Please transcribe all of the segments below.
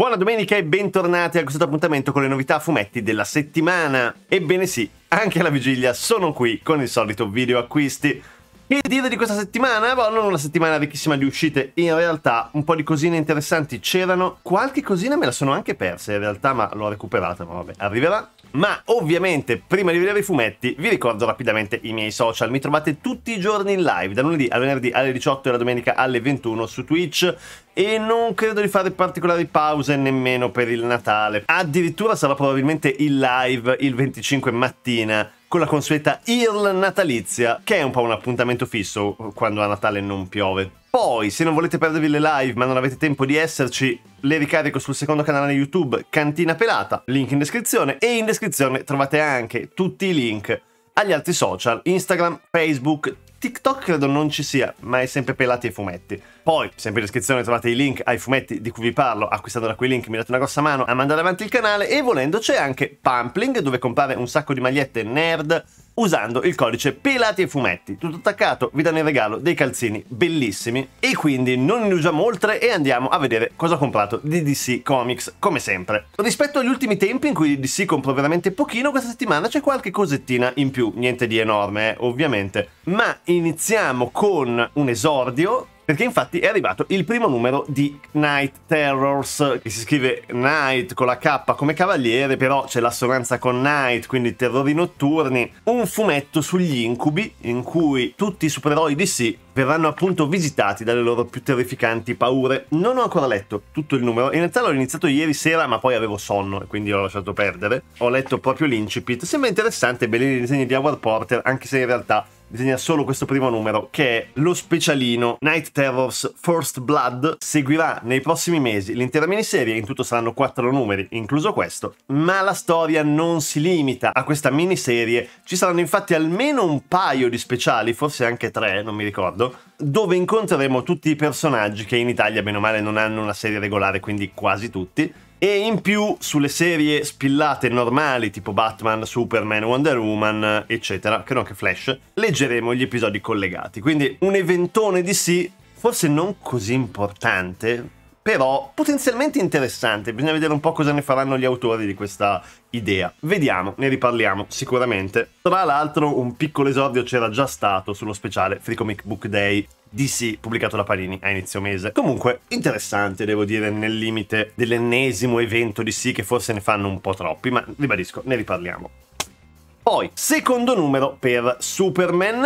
Buona domenica e bentornati a questo appuntamento con le novità fumetti della settimana. Ebbene sì, anche alla vigilia sono qui con il solito video acquisti. Che dire di questa settimana? Boh, non una settimana ricchissima di uscite, in realtà un po' di cosine interessanti c'erano, qualche cosina me la sono anche persa in realtà, ma l'ho recuperata, ma vabbè, arriverà. Ma ovviamente, prima di vedere i fumetti, vi ricordo rapidamente i miei social. Mi trovate tutti i giorni in live, da lunedì al venerdì alle 18 e la domenica alle 21 su Twitch e non credo di fare particolari pause nemmeno per il Natale. Addirittura sarà probabilmente il live il 25 mattina con la consueta IRL natalizia, che è un po' un appuntamento fisso quando a Natale non piove. Poi, se non volete perdervi le live ma non avete tempo di esserci, le ricarico sul secondo canale YouTube Cantina Pelata, link in descrizione, e in descrizione trovate anche tutti i link agli altri social, Instagram, Facebook, TikTok credo non ci sia, ma è sempre pelati ai fumetti. Poi, sempre in descrizione trovate i link ai fumetti di cui vi parlo, acquistando da quei link mi date una grossa mano a mandare avanti il canale e volendo c'è anche Pampling dove compare un sacco di magliette nerd usando il codice Pelati e Fumetti. Tutto attaccato, vi danno in regalo dei calzini bellissimi. E quindi non ne usiamo oltre e andiamo a vedere cosa ho comprato di DC Comics, come sempre. Rispetto agli ultimi tempi in cui DC compro veramente pochino, questa settimana c'è qualche cosettina in più, niente di enorme, eh, ovviamente. Ma iniziamo con un esordio perché infatti è arrivato il primo numero di Night Terrors, che si scrive Night con la K come cavaliere, però c'è l'assonanza con Night, quindi terrori notturni, un fumetto sugli incubi in cui tutti i supereroi sì verranno appunto visitati dalle loro più terrificanti paure. Non ho ancora letto tutto il numero, in realtà l'ho iniziato ieri sera ma poi avevo sonno e quindi l'ho lasciato perdere. Ho letto proprio l'incipit, sembra interessante, belli i disegni di Howard Porter, anche se in realtà disegna solo questo primo numero, che è lo specialino Night Terrors First Blood. Seguirà nei prossimi mesi l'intera miniserie, in tutto saranno quattro numeri, incluso questo, ma la storia non si limita a questa miniserie. Ci saranno infatti almeno un paio di speciali, forse anche tre, non mi ricordo, dove incontreremo tutti i personaggi che in Italia, bene o male, non hanno una serie regolare, quindi quasi tutti e in più sulle serie spillate normali tipo Batman, Superman, Wonder Woman, eccetera, credo anche Flash, leggeremo gli episodi collegati. Quindi un eventone di sì, forse non così importante, però potenzialmente interessante. Bisogna vedere un po' cosa ne faranno gli autori di questa idea. Vediamo, ne riparliamo sicuramente. Tra l'altro un piccolo esordio c'era già stato sullo speciale Free Comic Book Day DC pubblicato da Panini a inizio mese. Comunque interessante devo dire nel limite dell'ennesimo evento DC che forse ne fanno un po' troppi, ma ribadisco, ne riparliamo. Poi, secondo numero per Superman,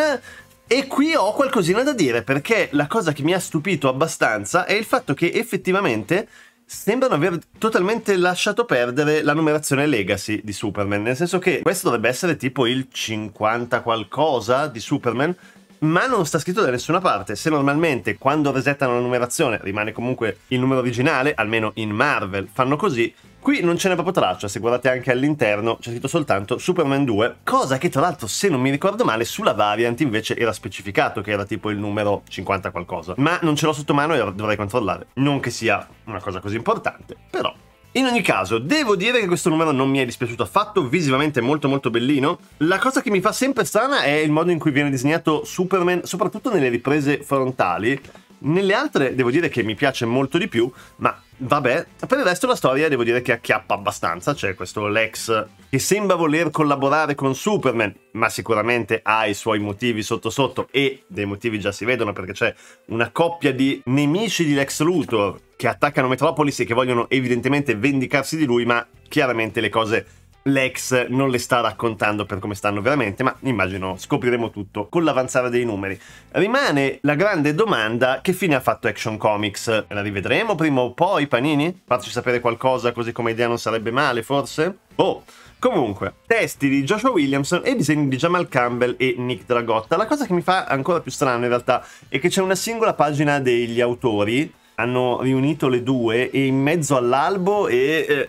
e qui ho qualcosina da dire perché la cosa che mi ha stupito abbastanza è il fatto che effettivamente sembrano aver totalmente lasciato perdere la numerazione legacy di Superman, nel senso che questo dovrebbe essere tipo il 50 qualcosa di Superman, ma non sta scritto da nessuna parte. Se normalmente quando resettano la numerazione rimane comunque il numero originale, almeno in Marvel fanno così, Qui non ce n'è proprio traccia, se guardate anche all'interno c'è scritto soltanto Superman 2, cosa che tra l'altro se non mi ricordo male sulla variant invece era specificato che era tipo il numero 50 qualcosa, ma non ce l'ho sotto mano e dovrei controllare. Non che sia una cosa così importante, però in ogni caso, devo dire che questo numero non mi è dispiaciuto affatto, visivamente è molto molto bellino. La cosa che mi fa sempre strana è il modo in cui viene disegnato Superman, soprattutto nelle riprese frontali. Nelle altre devo dire che mi piace molto di più, ma Vabbè, per il resto la storia devo dire che acchiappa abbastanza, c'è questo Lex che sembra voler collaborare con Superman, ma sicuramente ha i suoi motivi sotto sotto e dei motivi già si vedono perché c'è una coppia di nemici di Lex Luthor che attaccano Metropolis e che vogliono evidentemente vendicarsi di lui, ma chiaramente le cose l'ex non le sta raccontando per come stanno veramente, ma immagino scopriremo tutto con l'avanzare dei numeri. Rimane la grande domanda che fine ha fatto Action Comics? La rivedremo prima o poi, Panini? Farci sapere qualcosa così come idea non sarebbe male, forse? Oh! Comunque, testi di Joshua Williamson e disegni di Jamal Campbell e Nick Dragotta. La cosa che mi fa ancora più strano in realtà è che c'è una singola pagina degli autori hanno riunito le due e in mezzo all'albo e eh,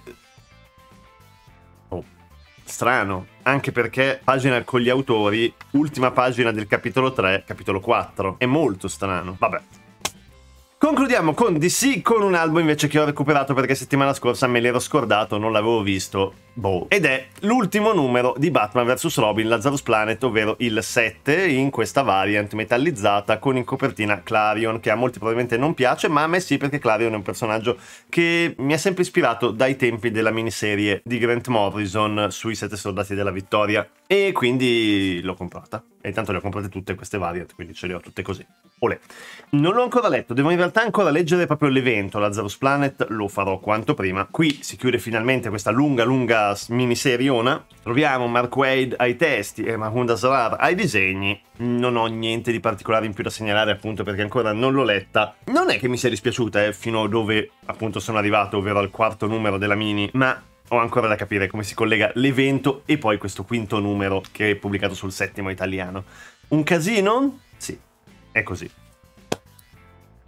strano, anche perché pagina con gli autori, ultima pagina del capitolo 3, capitolo 4. È molto strano. Vabbè. Concludiamo con DC con un album invece che ho recuperato perché settimana scorsa me l'ero scordato, non l'avevo visto Boh. Ed è l'ultimo numero di Batman vs. Robin Lazarus Planet, ovvero il 7, in questa variant metallizzata con in copertina Clarion, che a molti probabilmente non piace, ma a me sì perché Clarion è un personaggio che mi ha sempre ispirato dai tempi della miniserie di Grant Morrison sui sette soldati della vittoria. E quindi l'ho comprata. E intanto le ho comprate tutte queste variant, quindi ce le ho tutte così. Olè. Non l'ho ancora letto, devo in realtà ancora leggere proprio l'evento Lazarus Planet, lo farò quanto prima. Qui si chiude finalmente questa lunga, lunga miniserie una, troviamo Mark Wade ai testi e Mahunda Sarar ai disegni. Non ho niente di particolare in più da segnalare appunto perché ancora non l'ho letta. Non è che mi sia dispiaciuta eh, fino a dove appunto sono arrivato, ovvero al quarto numero della mini, ma ho ancora da capire come si collega l'evento e poi questo quinto numero che è pubblicato sul settimo italiano. Un casino? Sì, è così.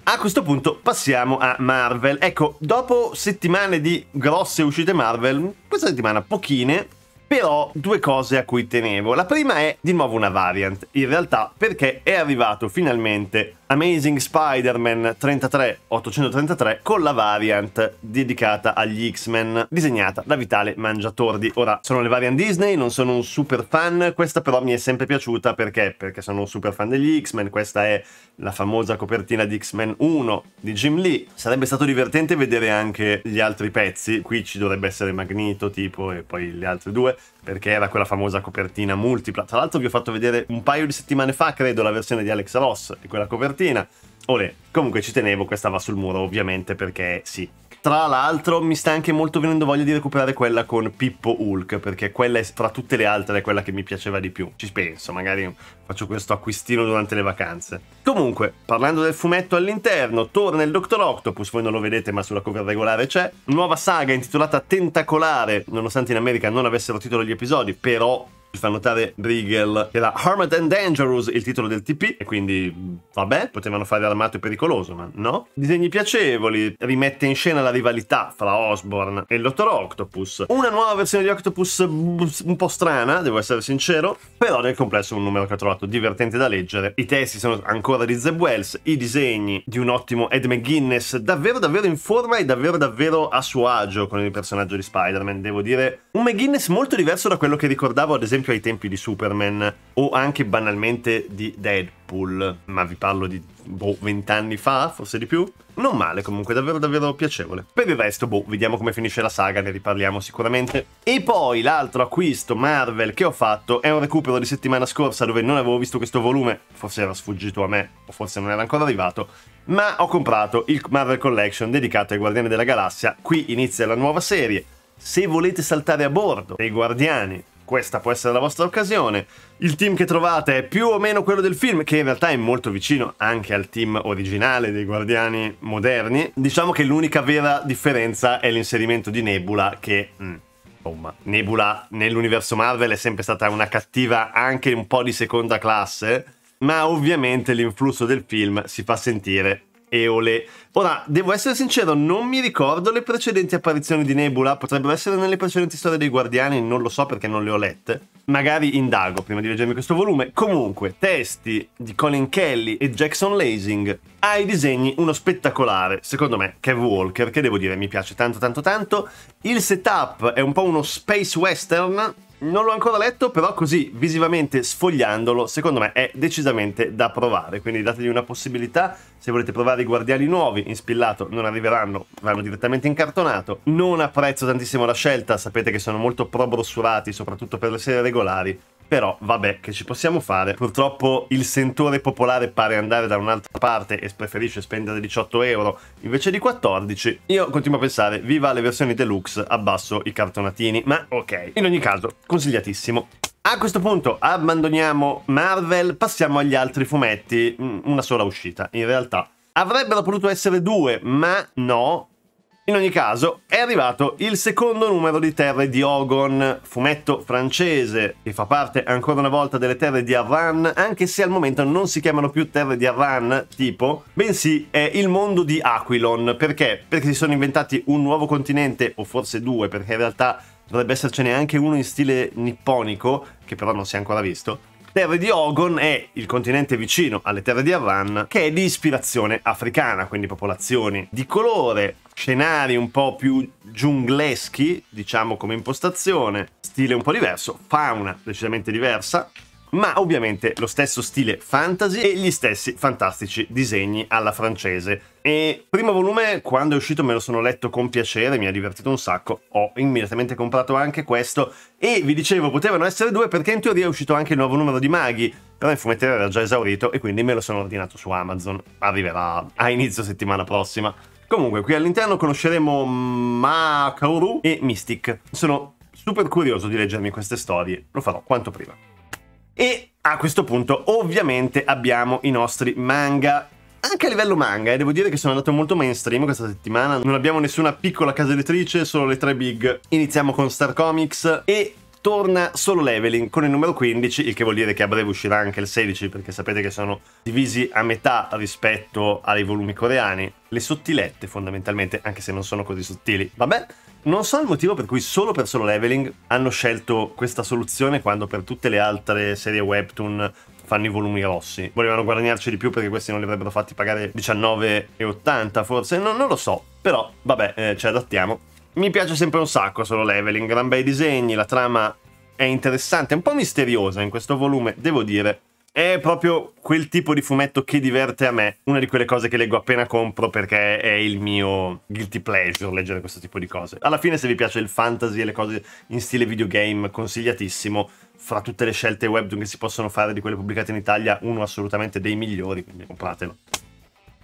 A questo punto passiamo a Marvel. Ecco, dopo settimane di grosse uscite Marvel, questa settimana pochine, però due cose a cui tenevo. La prima è di nuovo una variant, in realtà perché è arrivato finalmente Amazing Spider-Man 33-833 con la variant dedicata agli X-Men disegnata da Vitale Mangiatordi. Ora, sono le variant Disney, non sono un super fan, questa però mi è sempre piaciuta perché? Perché sono un super fan degli X-Men, questa è la famosa copertina di X-Men 1 di Jim Lee. Sarebbe stato divertente vedere anche gli altri pezzi, qui ci dovrebbe essere Magneto tipo e poi gli altri due, perché era quella famosa copertina multipla. Tra l'altro vi ho fatto vedere un paio di settimane fa, credo, la versione di Alex Ross di quella copertina copertina. Olè, comunque ci tenevo, questa va sul muro ovviamente perché sì. Tra l'altro mi sta anche molto venendo voglia di recuperare quella con Pippo Hulk perché quella è, tra tutte le altre è quella che mi piaceva di più. Ci penso, magari faccio questo acquistino durante le vacanze. Comunque, parlando del fumetto all'interno, torna il Dr. Octopus, voi non lo vedete ma sulla cover regolare c'è, nuova saga intitolata Tentacolare, nonostante in America non avessero titolo gli episodi, però ci fa notare Riegel che era Armored and Dangerous il titolo del TP e quindi vabbè, potevano fare armato e pericoloso, ma no. Disegni piacevoli, rimette in scena la rivalità fra Osborne e il dottor Octopus. Una nuova versione di Octopus un po' strana, devo essere sincero, però nel complesso un numero che ho trovato divertente da leggere. I testi sono ancora di Zeb Wells, i disegni di un ottimo Ed McGuinness, davvero davvero in forma e davvero davvero a suo agio con il personaggio di Spider-Man, devo dire. Un McGuinness molto diverso da quello che ricordavo ad esempio esempio ai tempi di Superman o anche banalmente di Deadpool, ma vi parlo di boh, 20 anni fa, forse di più. Non male comunque, davvero davvero piacevole. Per il resto, boh, vediamo come finisce la saga, ne riparliamo sicuramente. E poi l'altro acquisto Marvel che ho fatto è un recupero di settimana scorsa dove non avevo visto questo volume, forse era sfuggito a me o forse non era ancora arrivato, ma ho comprato il Marvel Collection dedicato ai Guardiani della Galassia. Qui inizia la nuova serie. Se volete saltare a bordo dei Guardiani questa può essere la vostra occasione. Il team che trovate è più o meno quello del film, che in realtà è molto vicino anche al team originale dei Guardiani moderni. Diciamo che l'unica vera differenza è l'inserimento di Nebula, che... Mm, insomma, Nebula nell'universo Marvel è sempre stata una cattiva anche un po' di seconda classe, ma ovviamente l'influsso del film si fa sentire Eole. Ora, devo essere sincero, non mi ricordo le precedenti apparizioni di Nebula, potrebbero essere nelle precedenti storie dei Guardiani, non lo so perché non le ho lette. Magari indago prima di leggermi questo volume. Comunque, testi di Colin Kelly e Jackson Lasing. Ai disegni uno spettacolare, secondo me, Kev Walker, che devo dire mi piace tanto tanto tanto. Il setup è un po' uno space western, non l'ho ancora letto, però così visivamente sfogliandolo, secondo me è decisamente da provare. Quindi dategli una possibilità. Se volete provare i guardiani nuovi, in spillato non arriveranno, vanno direttamente in Non apprezzo tantissimo la scelta, sapete che sono molto pro-brossurati, soprattutto per le serie regolari. Però vabbè, che ci possiamo fare? Purtroppo il sentore popolare pare andare da un'altra parte e preferisce spendere 18 euro invece di 14. Io continuo a pensare, viva le versioni deluxe, abbasso i cartonatini. Ma ok, in ogni caso, consigliatissimo. A questo punto abbandoniamo Marvel, passiamo agli altri fumetti. Mm, una sola uscita, in realtà. Avrebbero potuto essere due, ma no, in ogni caso, è arrivato il secondo numero di Terre di Ogon, fumetto francese, che fa parte ancora una volta delle Terre di Arran, anche se al momento non si chiamano più Terre di Arran, tipo, bensì è il mondo di Aquilon. Perché? Perché si sono inventati un nuovo continente, o forse due, perché in realtà dovrebbe essercene anche uno in stile nipponico, che però non si è ancora visto, terre di Ogon è il continente vicino alle terre di Arran, che è di ispirazione africana, quindi popolazioni di colore, scenari un po' più giungleschi, diciamo come impostazione, stile un po' diverso, fauna decisamente diversa, ma ovviamente lo stesso stile fantasy e gli stessi fantastici disegni alla francese. E primo volume, quando è uscito, me lo sono letto con piacere, mi ha divertito un sacco. Ho immediatamente comprato anche questo. E vi dicevo, potevano essere due perché in teoria è uscito anche il nuovo numero di Maghi. Però il fumetteria era già esaurito e quindi me lo sono ordinato su Amazon. Arriverà a inizio settimana prossima. Comunque, qui all'interno conosceremo Makaoru e Mystic. Sono super curioso di leggermi queste storie. Lo farò quanto prima. E a questo punto ovviamente abbiamo i nostri manga anche a livello manga, eh, devo dire che sono andato molto mainstream questa settimana. Non abbiamo nessuna piccola casa editrice, solo le tre big. Iniziamo con Star Comics e torna solo leveling con il numero 15, il che vuol dire che a breve uscirà anche il 16, perché sapete che sono divisi a metà rispetto ai volumi coreani. Le sottilette, fondamentalmente, anche se non sono così sottili. Vabbè. Non so il motivo per cui solo per solo leveling hanno scelto questa soluzione quando per tutte le altre serie webtoon fanno i volumi rossi. Volevano guadagnarci di più perché questi non li avrebbero fatti pagare 19,80 forse, no, non lo so. Però vabbè, eh, ci adattiamo. Mi piace sempre un sacco solo leveling, gran bei disegni, la trama è interessante, un po' misteriosa in questo volume, devo dire è proprio quel tipo di fumetto che diverte a me. Una di quelle cose che leggo appena compro perché è il mio guilty pleasure leggere questo tipo di cose. Alla fine se vi piace il fantasy e le cose in stile videogame consigliatissimo, fra tutte le scelte webtoon che si possono fare di quelle pubblicate in Italia, uno assolutamente dei migliori, quindi compratelo.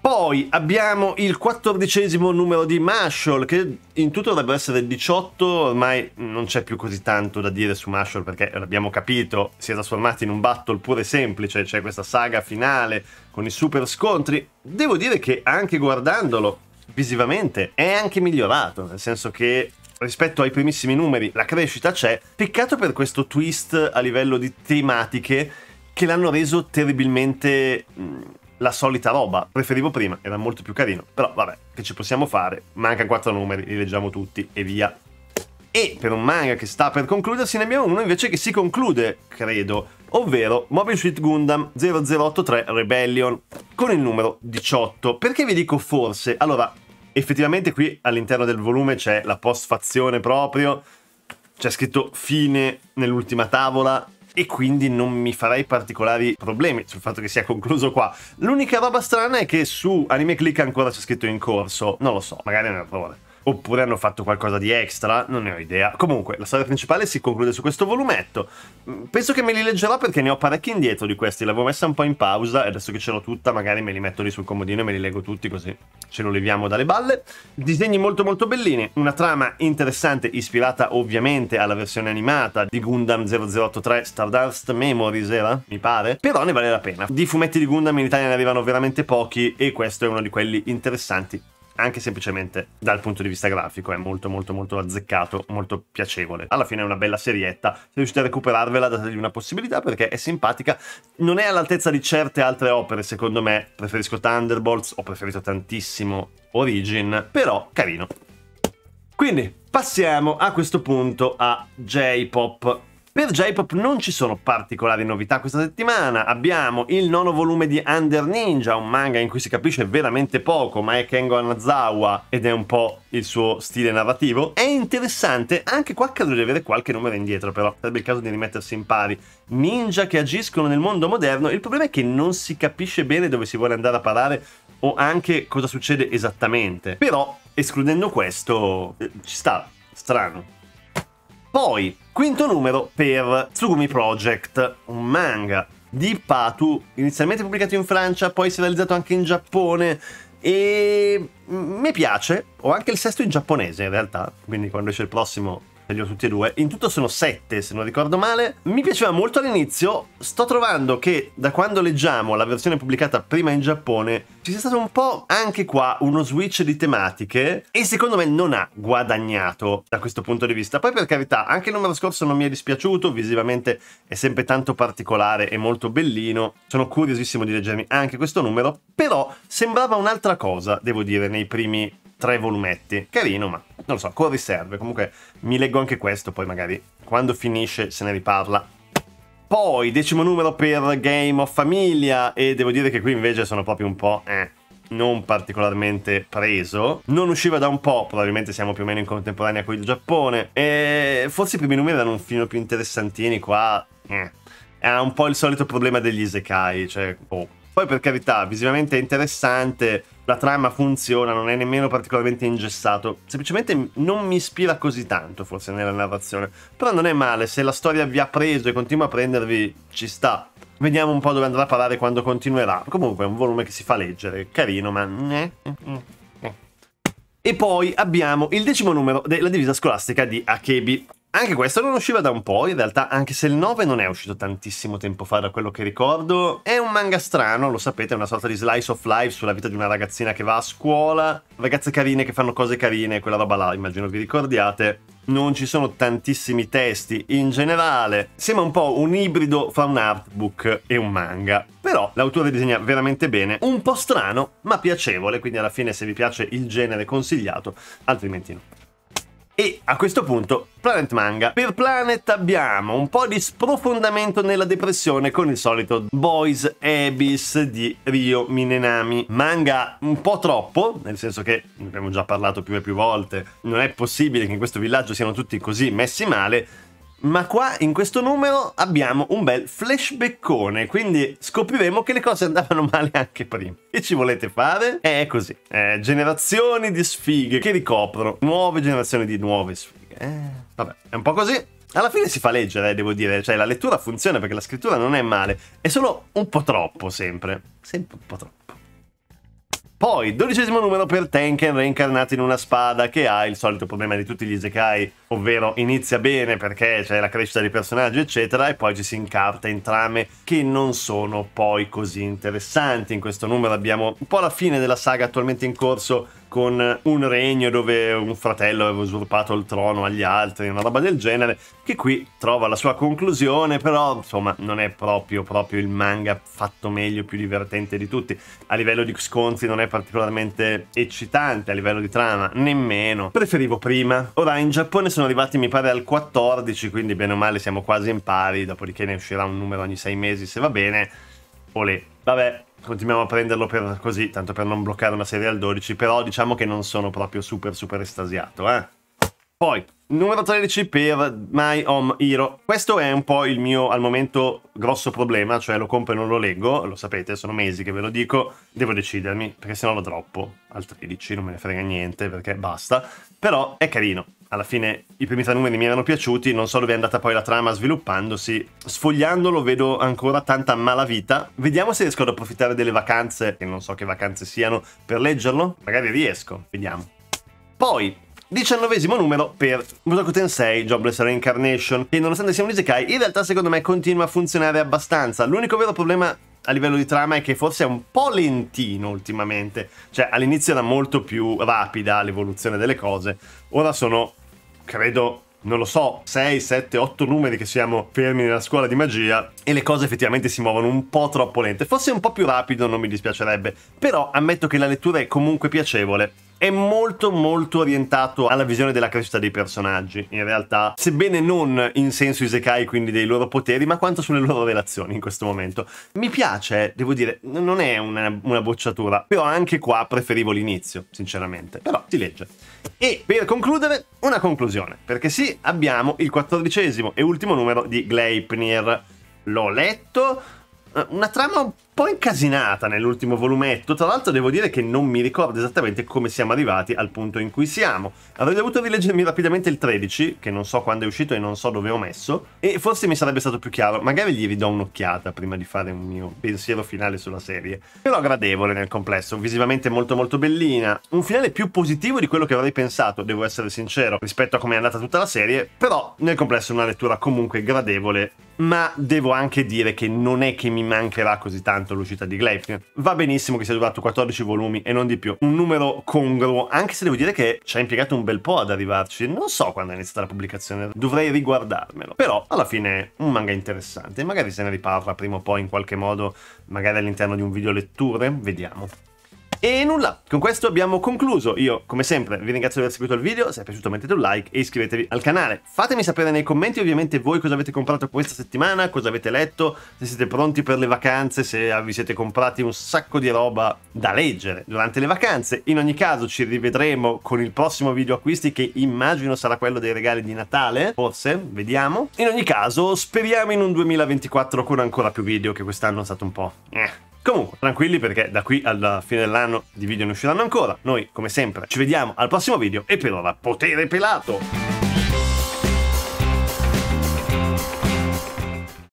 Poi abbiamo il quattordicesimo numero di Marshall, che in tutto dovrebbe essere 18, ormai non c'è più così tanto da dire su Marshall perché l'abbiamo capito, si è trasformato in un battle pure semplice, c'è questa saga finale con i super scontri. Devo dire che anche guardandolo visivamente è anche migliorato, nel senso che rispetto ai primissimi numeri la crescita c'è, peccato per questo twist a livello di tematiche che l'hanno reso terribilmente mm, la solita roba. Preferivo prima, era molto più carino. Però vabbè, che ci possiamo fare? Mancano quattro numeri, li leggiamo tutti e via. E per un manga che sta per concludersi ne abbiamo uno invece che si conclude, credo, ovvero Mobile Suit Gundam 0083 Rebellion con il numero 18. Perché vi dico forse? Allora, effettivamente qui all'interno del volume c'è la postfazione proprio, c'è scritto fine nell'ultima tavola, e quindi non mi farei particolari problemi sul fatto che sia concluso qua. L'unica roba strana è che su Anime Click ancora c'è scritto in corso, non lo so, magari è un errore oppure hanno fatto qualcosa di extra, non ne ho idea. Comunque, la storia principale si conclude su questo volumetto. Mm, penso che me li leggerò perché ne ho parecchi indietro di questi, l'avevo messa un po' in pausa e adesso che ce l'ho tutta magari me li metto lì sul comodino e me li leggo tutti così ce lo leviamo dalle balle. Disegni molto molto bellini, una trama interessante ispirata ovviamente alla versione animata di Gundam 0083 Stardust Memories era, mi pare, però ne vale la pena. Di fumetti di Gundam in Italia ne arrivano veramente pochi e questo è uno di quelli interessanti anche semplicemente dal punto di vista grafico, è molto molto molto azzeccato, molto piacevole. Alla fine è una bella serietta, se riuscite a recuperarvela dategli una possibilità perché è simpatica, non è all'altezza di certe altre opere secondo me, preferisco Thunderbolts, ho preferito tantissimo Origin, però carino. Quindi passiamo a questo punto a J-Pop per J-Pop non ci sono particolari novità questa settimana, abbiamo il nono volume di Under Ninja, un manga in cui si capisce veramente poco, ma è Kengo Anazawa ed è un po' il suo stile narrativo. È interessante, anche qua credo di avere qualche numero indietro però, sarebbe il caso di rimettersi in pari. Ninja che agiscono nel mondo moderno, il problema è che non si capisce bene dove si vuole andare a parare o anche cosa succede esattamente. Però, escludendo questo, eh, ci sta, strano. Poi, quinto numero per Tsugumi Project, un manga di Patu, inizialmente pubblicato in Francia, poi si è realizzato anche in Giappone e mi piace, ho anche il sesto in giapponese in realtà, quindi quando esce il prossimo li ho tutti e due. In tutto sono sette, se non ricordo male. Mi piaceva molto all'inizio. Sto trovando che da quando leggiamo la versione pubblicata prima in Giappone ci sia stato un po' anche qua uno switch di tematiche e secondo me non ha guadagnato da questo punto di vista. Poi per carità, anche il numero scorso non mi è dispiaciuto, visivamente è sempre tanto particolare e molto bellino. Sono curiosissimo di leggermi anche questo numero, però sembrava un'altra cosa, devo dire, nei primi tre volumetti. Carino, ma non lo so, come serve? Comunque mi leggo anche questo, poi magari quando finisce se ne riparla. Poi, decimo numero per Game of Famiglia, e devo dire che qui invece sono proprio un po'... Eh, non particolarmente preso. Non usciva da un po', probabilmente siamo più o meno in contemporanea con il Giappone. E forse i primi numeri erano un filo più interessantini qua. Eh. Era un po' il solito problema degli isekai, cioè... Oh. Poi per carità, visivamente è interessante, la trama funziona, non è nemmeno particolarmente ingessato, semplicemente non mi ispira così tanto forse nella narrazione, però non è male, se la storia vi ha preso e continua a prendervi ci sta. Vediamo un po' dove andrà a parare quando continuerà. Comunque è un volume che si fa leggere, carino, ma... Eh, eh, eh. E poi abbiamo il decimo numero della divisa scolastica di Akebi. Anche questo non usciva da un po', in realtà, anche se il 9 non è uscito tantissimo tempo fa da quello che ricordo. È un manga strano, lo sapete, è una sorta di slice of life sulla vita di una ragazzina che va a scuola, ragazze carine che fanno cose carine, quella roba là, immagino vi ricordiate. Non ci sono tantissimi testi in generale, sembra un po' un ibrido fra un artbook e un manga. Però l'autore disegna veramente bene, un po' strano, ma piacevole, quindi alla fine se vi piace il genere consigliato, altrimenti no. E a questo punto, Planet Manga. Per Planet abbiamo un po' di sprofondamento nella depressione con il solito Boys Abyss di Ryo Minenami. Manga un po' troppo, nel senso che ne abbiamo già parlato più e più volte, non è possibile che in questo villaggio siano tutti così messi male, ma qua in questo numero abbiamo un bel flashbackone, quindi scopriremo che le cose andavano male anche prima. Che ci volete fare? Eh, è così, eh, generazioni di sfighe che ricoprono nuove generazioni di nuove sfighe. Eh, vabbè, è un po' così. Alla fine si fa leggere, eh, devo dire, cioè la lettura funziona perché la scrittura non è male, è solo un po' troppo sempre, sempre un po' troppo. Poi, dodicesimo numero per Tenken reincarnato in una spada che ha il solito problema di tutti gli Isekai, ovvero inizia bene perché c'è la crescita di personaggi, eccetera e poi ci si incarta in trame che non sono poi così interessanti. In questo numero abbiamo un po' la fine della saga attualmente in corso con un regno dove un fratello aveva usurpato il trono agli altri, una roba del genere, che qui trova la sua conclusione, però insomma non è proprio, proprio il manga fatto meglio, più divertente di tutti. A livello di scontri non è particolarmente eccitante, a livello di trama nemmeno. Preferivo prima. Ora in Giappone sono arrivati mi pare al 14, quindi bene o male siamo quasi in pari, dopodiché ne uscirà un numero ogni sei mesi se va bene. Olè. Vabbè, continuiamo a prenderlo per così, tanto per non bloccare una serie al 12, però diciamo che non sono proprio super super estasiato, eh. Poi, numero 13 per My Home Hero. Questo è un po' il mio, al momento, grosso problema, cioè lo compro e non lo leggo, lo sapete, sono mesi che ve lo dico, devo decidermi, perché sennò lo droppo al 13, non me ne frega niente, perché basta. Però è carino. Alla fine i primi tre numeri mi erano piaciuti, non so dove è andata poi la trama sviluppandosi. Sfogliandolo vedo ancora tanta malavita. Vediamo se riesco ad approfittare delle vacanze, che non so che vacanze siano, per leggerlo. Magari riesco, vediamo. Poi, diciannovesimo numero per Musoko Tensei Jobless Reincarnation che nonostante sia un isekai in realtà secondo me continua a funzionare abbastanza l'unico vero problema a livello di trama è che forse è un po' lentino ultimamente. Cioè, all'inizio era molto più rapida l'evoluzione delle cose. Ora sono, credo, non lo so, 6, 7, 8 numeri che siamo fermi nella scuola di magia e le cose effettivamente si muovono un po' troppo lente. Forse un po' più rapido non mi dispiacerebbe, però ammetto che la lettura è comunque piacevole è molto molto orientato alla visione della crescita dei personaggi, in realtà, sebbene non in senso isekai, quindi dei loro poteri, ma quanto sulle loro relazioni in questo momento. Mi piace, devo dire, non è una, una bocciatura, però anche qua preferivo l'inizio, sinceramente, però si legge. E per concludere, una conclusione, perché sì, abbiamo il quattordicesimo e ultimo numero di Gleipnir. L'ho letto, eh, una trama un po' incasinata nell'ultimo volumetto. Tra l'altro devo dire che non mi ricordo esattamente come siamo arrivati al punto in cui siamo. Avrei dovuto rileggermi rapidamente il 13, che non so quando è uscito e non so dove ho messo, e forse mi sarebbe stato più chiaro. Magari gli ridò un'occhiata prima di fare un mio pensiero finale sulla serie. Però gradevole nel complesso, visivamente molto molto bellina. Un finale più positivo di quello che avrei pensato, devo essere sincero, rispetto a come è andata tutta la serie, però nel complesso una lettura comunque gradevole, ma devo anche dire che non è che mi mancherà così tanto soltanto l'uscita di Gleipnir. Va benissimo che sia durato 14 volumi e non di più, un numero congruo, anche se devo dire che ci ha impiegato un bel po' ad arrivarci, non so quando è iniziata la pubblicazione, dovrei riguardarmelo. Però alla fine un manga interessante, magari se ne riparla prima o poi in qualche modo, magari all'interno di un video letture, vediamo. E nulla, con questo abbiamo concluso. Io, come sempre, vi ringrazio di aver seguito il video, se è piaciuto mettete un like e iscrivetevi al canale. Fatemi sapere nei commenti ovviamente voi cosa avete comprato questa settimana, cosa avete letto, se siete pronti per le vacanze, se ah, vi siete comprati un sacco di roba da leggere durante le vacanze. In ogni caso ci rivedremo con il prossimo video acquisti che immagino sarà quello dei regali di Natale, forse, vediamo. In ogni caso speriamo in un 2024 con ancora più video che quest'anno è stato un po'... Eh Comunque, tranquilli perché da qui alla fine dell'anno di video ne usciranno ancora. Noi, come sempre, ci vediamo al prossimo video e per ora, potere pelato!